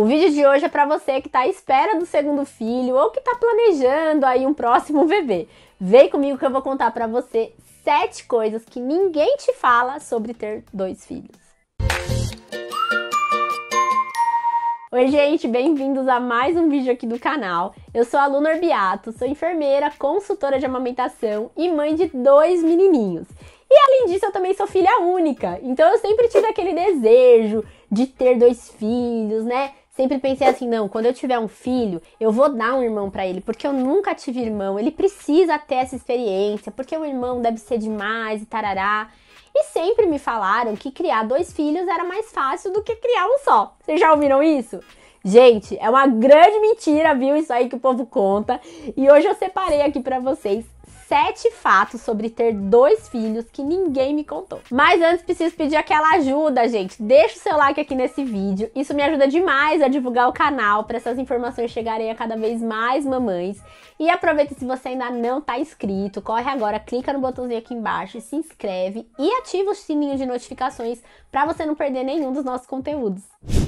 O vídeo de hoje é para você que está à espera do segundo filho ou que está planejando aí um próximo bebê. Vem comigo que eu vou contar para você sete coisas que ninguém te fala sobre ter dois filhos. Oi gente, bem-vindos a mais um vídeo aqui do canal. Eu sou a Luna Orbiato, sou enfermeira, consultora de amamentação e mãe de dois menininhos. E além disso, eu também sou filha única, então eu sempre tive aquele desejo de ter dois filhos, né? Sempre pensei assim, não, quando eu tiver um filho, eu vou dar um irmão para ele, porque eu nunca tive irmão, ele precisa ter essa experiência, porque o irmão deve ser demais e tarará. E sempre me falaram que criar dois filhos era mais fácil do que criar um só. Vocês já ouviram isso? Gente, é uma grande mentira, viu? Isso aí que o povo conta. E hoje eu separei aqui para vocês sete fatos sobre ter dois filhos que ninguém me contou. Mas antes preciso pedir aquela ajuda, gente. Deixa o seu like aqui nesse vídeo. Isso me ajuda demais a divulgar o canal para essas informações chegarem a cada vez mais mamães. E aproveita se você ainda não tá inscrito, corre agora, clica no botãozinho aqui embaixo, se inscreve e ativa o sininho de notificações para você não perder nenhum dos nossos conteúdos.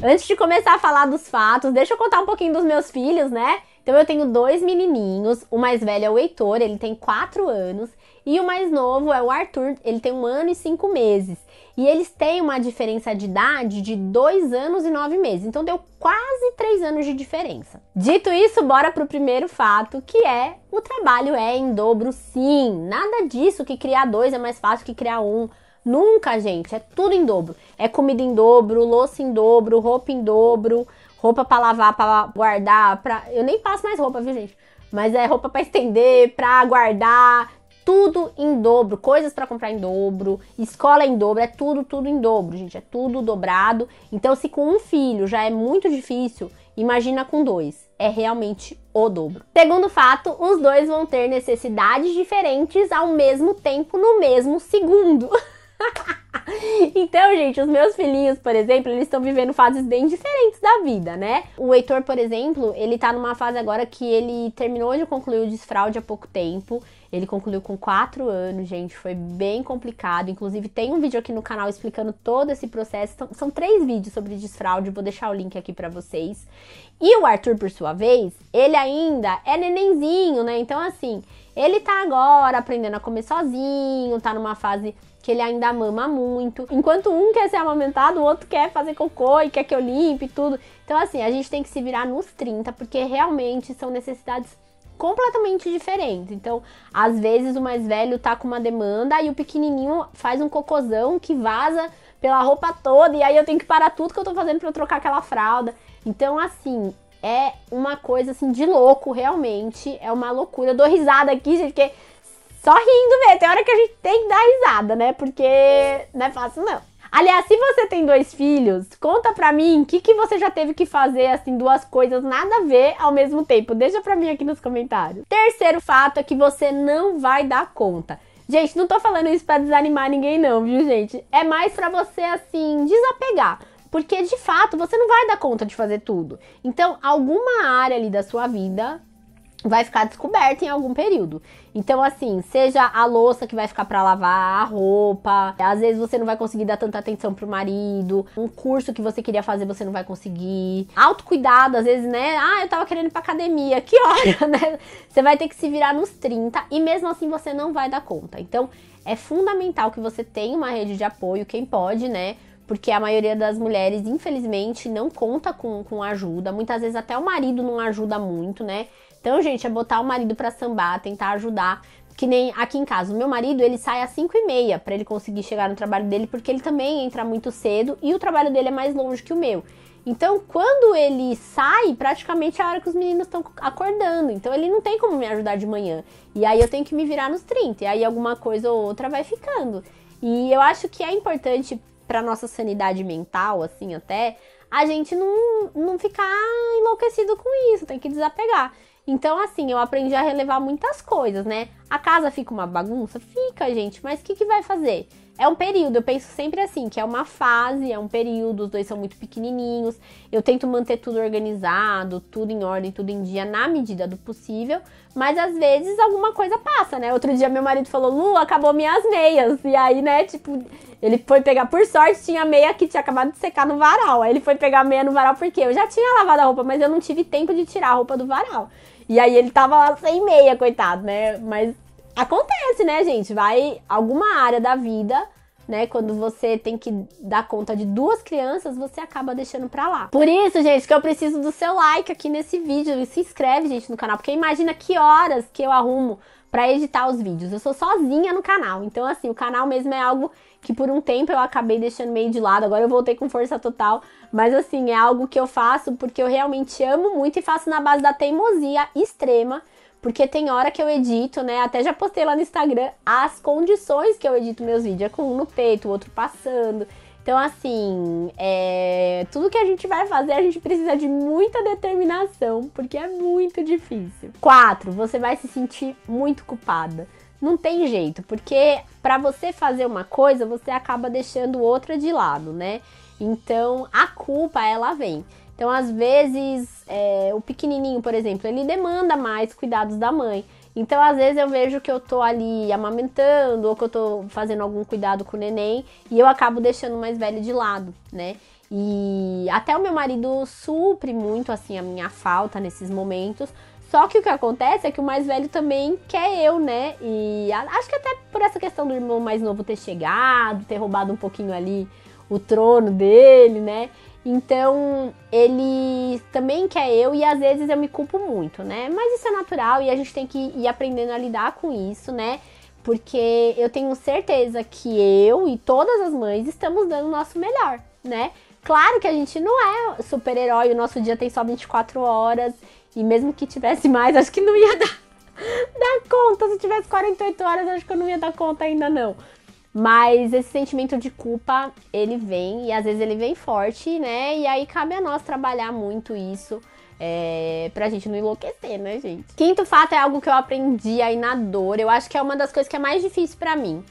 Antes de começar a falar dos fatos, deixa eu contar um pouquinho dos meus filhos, né? Então eu tenho dois menininhos, o mais velho é o Heitor, ele tem quatro anos, e o mais novo é o Arthur, ele tem um ano e cinco meses. E eles têm uma diferença de idade de dois anos e nove meses. Então deu quase três anos de diferença. Dito isso, bora pro primeiro fato, que é o trabalho é em dobro sim. Nada disso que criar dois é mais fácil que criar um. Nunca, gente, é tudo em dobro. É comida em dobro, louça em dobro, roupa em dobro, roupa para lavar, para guardar, para eu nem passo mais roupa, viu, gente? Mas é roupa para estender, para guardar, tudo em dobro, coisas para comprar em dobro, escola em dobro, é tudo tudo em dobro, gente, é tudo dobrado. Então, se com um filho já é muito difícil, imagina com dois, é realmente o dobro. Segundo fato, os dois vão ter necessidades diferentes ao mesmo tempo no mesmo segundo. então, gente, os meus filhinhos, por exemplo, eles estão vivendo fases bem diferentes da vida, né? O Heitor, por exemplo, ele tá numa fase agora que ele terminou de concluir o desfraude há pouco tempo. Ele concluiu com 4 anos, gente, foi bem complicado. Inclusive, tem um vídeo aqui no canal explicando todo esse processo. São, então, são três vídeos sobre desfraude, vou deixar o link aqui para vocês. E o Arthur, por sua vez, ele ainda é nenenzinho, né? Então, assim, ele tá agora aprendendo a comer sozinho, tá numa fase que ele ainda mama muito. Enquanto um quer ser amamentado, o outro quer fazer cocô e quer que eu limpe e tudo. Então, assim, a gente tem que se virar nos 30, porque realmente são necessidades completamente diferentes. Então, às vezes o mais velho tá com uma demanda e o pequenininho faz um cocôzão que vaza pela roupa toda e aí eu tenho que parar tudo que eu tô fazendo para trocar aquela fralda. Então, assim, é uma coisa assim de louco, realmente. É uma loucura. Eu dou risada aqui, gente, porque só rindo mesmo. Tem hora que a gente tem que dar risada, né? Porque não é fácil, não. Aliás, se você tem dois filhos, conta pra mim o que, que você já teve que fazer, assim, duas coisas nada a ver ao mesmo tempo. Deixa pra mim aqui nos comentários. Terceiro fato é que você não vai dar conta. Gente, não tô falando isso pra desanimar ninguém, não, viu, gente? É mais pra você, assim, desapegar. Porque de fato você não vai dar conta de fazer tudo. Então, alguma área ali da sua vida vai ficar descoberta em algum período. Então, assim, seja a louça que vai ficar para lavar, a roupa, às vezes você não vai conseguir dar tanta atenção pro marido, um curso que você queria fazer você não vai conseguir. Autocuidado, às vezes, né? Ah, eu tava querendo ir pra academia, que hora, né? Você vai ter que se virar nos 30 e mesmo assim você não vai dar conta. Então, é fundamental que você tenha uma rede de apoio, quem pode, né? porque a maioria das mulheres, infelizmente, não conta com, com ajuda. Muitas vezes até o marido não ajuda muito, né? Então, gente, é botar o marido para sambar, tentar ajudar. Que nem aqui em casa, o meu marido ele sai às 5 e meia para ele conseguir chegar no trabalho dele, porque ele também entra muito cedo e o trabalho dele é mais longe que o meu. Então, quando ele sai, praticamente é a hora que os meninos estão acordando. Então, ele não tem como me ajudar de manhã. E aí eu tenho que me virar nos 30. E aí alguma coisa ou outra vai ficando. E eu acho que é importante para nossa sanidade mental, assim, até, a gente não, não ficar enlouquecido com isso, tem que desapegar. Então, assim, eu aprendi a relevar muitas coisas, né? A casa fica uma bagunça? Fica, gente, mas o que, que vai fazer? É um período, eu penso sempre assim, que é uma fase, é um período, os dois são muito pequenininhos. Eu tento manter tudo organizado, tudo em ordem, tudo em dia, na medida do possível. Mas às vezes alguma coisa passa, né? Outro dia meu marido falou: Lu, acabou minhas meias. E aí, né, tipo, ele foi pegar, por sorte, tinha meia que tinha acabado de secar no varal. Aí ele foi pegar a meia no varal porque eu já tinha lavado a roupa, mas eu não tive tempo de tirar a roupa do varal. E aí ele tava lá sem meia, coitado, né? Mas acontece, né, gente? Vai alguma área da vida, né? Quando você tem que dar conta de duas crianças, você acaba deixando pra lá. Por isso, gente, que eu preciso do seu like aqui nesse vídeo. E se inscreve, gente, no canal, porque imagina que horas que eu arrumo para editar os vídeos. Eu sou sozinha no canal. Então, assim, o canal mesmo é algo que por um tempo eu acabei deixando meio de lado. Agora eu voltei com força total. Mas, assim, é algo que eu faço porque eu realmente amo muito e faço na base da teimosia extrema porque tem hora que eu edito, né? Até já postei lá no Instagram as condições que eu edito meus vídeos. É com um no peito, o outro passando. Então, assim, é... tudo que a gente vai fazer, a gente precisa de muita determinação, porque é muito difícil. Quatro, você vai se sentir muito culpada. Não tem jeito, porque para você fazer uma coisa, você acaba deixando outra de lado, né? Então, a culpa, ela vem. Então, às vezes, é, o pequenininho, por exemplo, ele demanda mais cuidados da mãe. Então, às vezes eu vejo que eu tô ali amamentando ou que eu tô fazendo algum cuidado com o neném e eu acabo deixando o mais velho de lado, né? E até o meu marido supre muito assim a minha falta nesses momentos. Só que o que acontece é que o mais velho também quer eu, né? E acho que até por essa questão do irmão mais novo ter chegado, ter roubado um pouquinho ali o trono dele, né? Então, ele também quer eu e às vezes eu me culpo muito, né? Mas isso é natural e a gente tem que ir aprendendo a lidar com isso, né? Porque eu tenho certeza que eu e todas as mães estamos dando o nosso melhor, né? Claro que a gente não é super-herói, o nosso dia tem só 24 horas e mesmo que tivesse mais, acho que não ia dar, dar conta. Se tivesse 48 horas, acho que eu não ia dar conta ainda não, mas esse sentimento de culpa, ele vem, e às vezes ele vem forte, né? E aí cabe a nós trabalhar muito isso é, pra gente não enlouquecer, né, gente? Quinto fato é algo que eu aprendi aí na dor. Eu acho que é uma das coisas que é mais difícil para mim.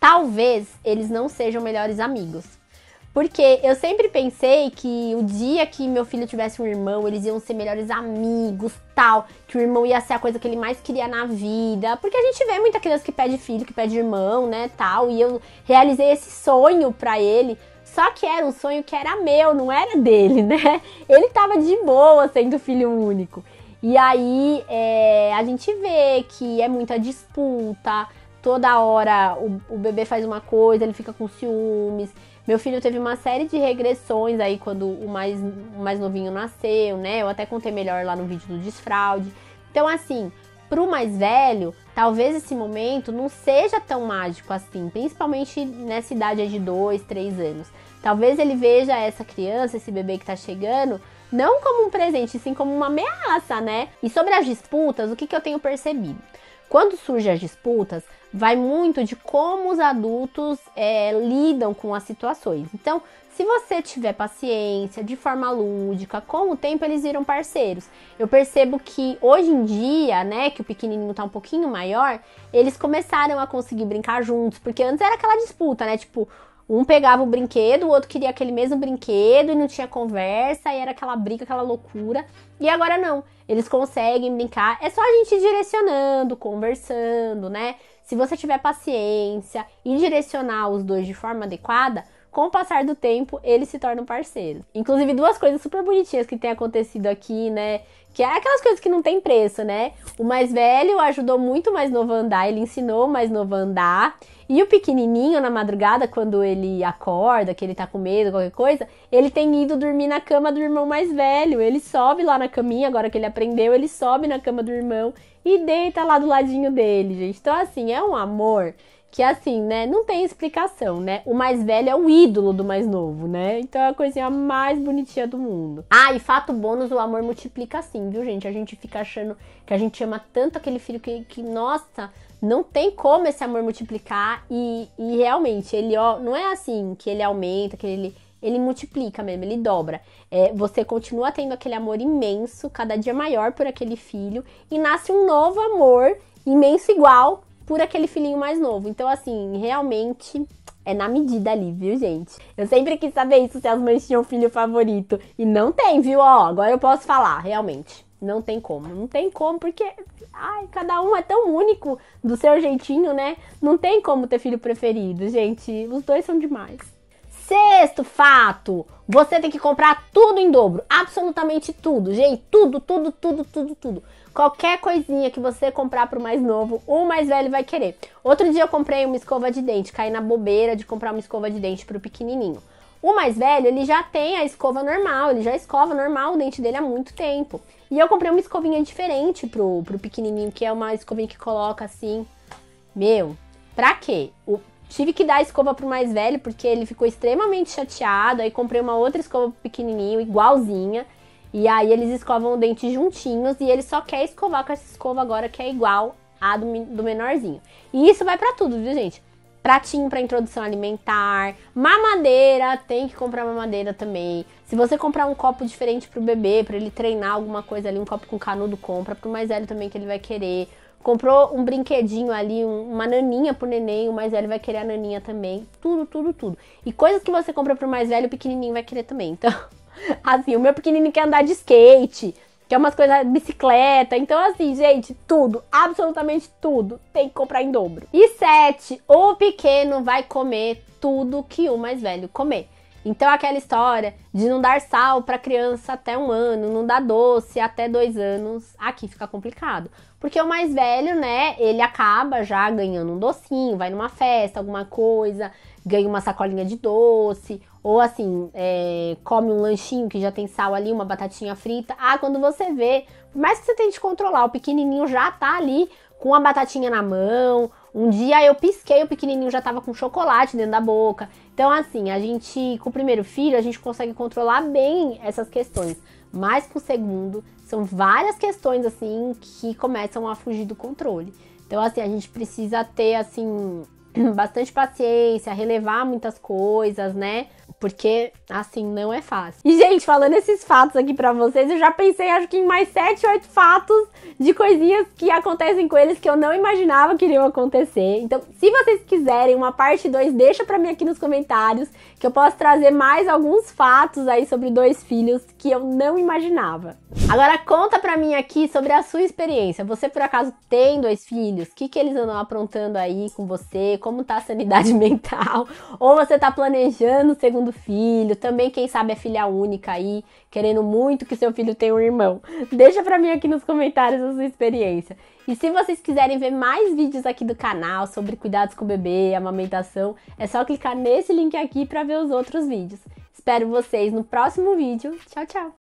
Talvez eles não sejam melhores amigos. Porque eu sempre pensei que o dia que meu filho tivesse um irmão, eles iam ser melhores amigos, tal, que o irmão ia ser a coisa que ele mais queria na vida. Porque a gente vê muita criança que pede filho, que pede irmão, né, tal, e eu realizei esse sonho para ele. Só que era um sonho que era meu, não era dele, né? Ele tava de boa sendo filho único. E aí é, a gente vê que é muita disputa, toda hora o, o bebê faz uma coisa, ele fica com ciúmes. Meu filho teve uma série de regressões aí quando o mais, o mais novinho nasceu, né? Eu até contei melhor lá no vídeo do desfraude. Então, assim, pro mais velho, talvez esse momento não seja tão mágico assim, principalmente nessa idade de dois, três anos. Talvez ele veja essa criança, esse bebê que tá chegando, não como um presente, sim como uma ameaça, né? E sobre as disputas, o que, que eu tenho percebido? Quando surgem as disputas, vai muito de como os adultos é, lidam com as situações. Então, se você tiver paciência, de forma lúdica, com o tempo eles viram parceiros. Eu percebo que hoje em dia, né, que o pequenininho tá um pouquinho maior, eles começaram a conseguir brincar juntos, porque antes era aquela disputa, né, tipo, um pegava o brinquedo, o outro queria aquele mesmo brinquedo e não tinha conversa, e era aquela briga, aquela loucura. E agora não. Eles conseguem brincar. É só a gente ir direcionando, conversando, né? Se você tiver paciência e direcionar os dois de forma adequada, com o passar do tempo, eles se tornam parceiros. Inclusive, duas coisas super bonitinhas que tem acontecido aqui, né? Que é aquelas coisas que não tem preço, né? O mais velho ajudou muito o mais novo a andar, ele ensinou o mais novo a andar. E o pequenininho, na madrugada, quando ele acorda, que ele tá com medo, qualquer coisa, ele tem ido dormir na cama do irmão mais velho. Ele sobe lá na caminha, agora que ele aprendeu, ele sobe na cama do irmão e deita lá do ladinho dele, gente. Então, assim, é um amor que é assim, né? Não tem explicação, né? O mais velho é o ídolo do mais novo, né? Então é a coisinha mais bonitinha do mundo. Ah, e fato bônus, o amor multiplica assim, viu, gente? A gente fica achando que a gente ama tanto aquele filho que, que nossa, não tem como esse amor multiplicar. E, e realmente, ele ó, não é assim que ele aumenta, que ele ele multiplica mesmo, ele dobra. É, você continua tendo aquele amor imenso, cada dia maior por aquele filho, e nasce um novo amor imenso igual por aquele filhinho mais novo. Então, assim, realmente é na medida ali, viu, gente? Eu sempre quis saber isso se as mães tinham filho favorito. E não tem, viu? Ó, agora eu posso falar, realmente. Não tem como. Não tem como, porque. Ai, cada um é tão único do seu jeitinho, né? Não tem como ter filho preferido, gente. Os dois são demais. Sexto fato, você tem que comprar tudo em dobro, absolutamente tudo, gente, tudo, tudo, tudo, tudo, tudo. Qualquer coisinha que você comprar pro mais novo, o mais velho vai querer. Outro dia eu comprei uma escova de dente, caí na bobeira de comprar uma escova de dente pro pequenininho. O mais velho, ele já tem a escova normal, ele já escova normal o dente dele há muito tempo. E eu comprei uma escovinha diferente pro, pro pequenininho, que é uma escovinha que coloca assim. Meu, pra quê? O, Tive que dar a escova pro mais velho, porque ele ficou extremamente chateado. Aí comprei uma outra escova pequenininho, igualzinha. E aí eles escovam o dente juntinhos e ele só quer escovar com essa escova agora que é igual à do, do menorzinho. E isso vai para tudo, viu, gente? pratinho para introdução alimentar, mamadeira, tem que comprar mamadeira também. Se você comprar um copo diferente pro bebê, para ele treinar alguma coisa ali, um copo com canudo compra pro mais velho também que ele vai querer. Comprou um brinquedinho ali, um, uma naninha pro neném, o mais velho vai querer a naninha também. Tudo, tudo, tudo. E coisas que você compra pro mais velho, o pequenininho vai querer também. Então, assim, o meu pequenininho quer andar de skate, quer umas coisas, bicicleta. Então, assim, gente, tudo, absolutamente tudo, tem que comprar em dobro. E sete, o pequeno vai comer tudo que o mais velho comer. Então, aquela história de não dar sal para criança até um ano, não dar doce até dois anos, aqui fica complicado. Porque o mais velho, né, ele acaba já ganhando um docinho, vai numa festa, alguma coisa, ganha uma sacolinha de doce, ou assim, é, come um lanchinho que já tem sal ali, uma batatinha frita. Ah, quando você vê, por mais que você tente controlar, o pequenininho já tá ali com a batatinha na mão, um dia eu pisquei, o pequenininho já tava com chocolate dentro da boca. Então, assim, a gente, com o primeiro filho, a gente consegue controlar bem essas questões. Mas com o segundo, são várias questões, assim, que começam a fugir do controle. Então, assim, a gente precisa ter, assim, bastante paciência, relevar muitas coisas, né? Porque, assim, não é fácil. E, gente, falando esses fatos aqui pra vocês, eu já pensei, acho que em mais 7, 8 fatos de coisinhas que acontecem com eles que eu não imaginava que iriam acontecer. Então, se vocês quiserem uma parte 2, deixa pra mim aqui nos comentários, que eu posso trazer mais alguns fatos aí sobre dois filhos que eu não imaginava. Agora, conta pra mim aqui sobre a sua experiência. Você, por acaso, tem dois filhos? O que, que eles andam aprontando aí com você? Como tá a sanidade mental? Ou você tá planejando segundo filho, também quem sabe é filha única aí, querendo muito que seu filho tenha um irmão. Deixa pra mim aqui nos comentários a sua experiência. E se vocês quiserem ver mais vídeos aqui do canal sobre cuidados com o bebê, amamentação, é só clicar nesse link aqui para ver os outros vídeos. Espero vocês no próximo vídeo. Tchau, tchau!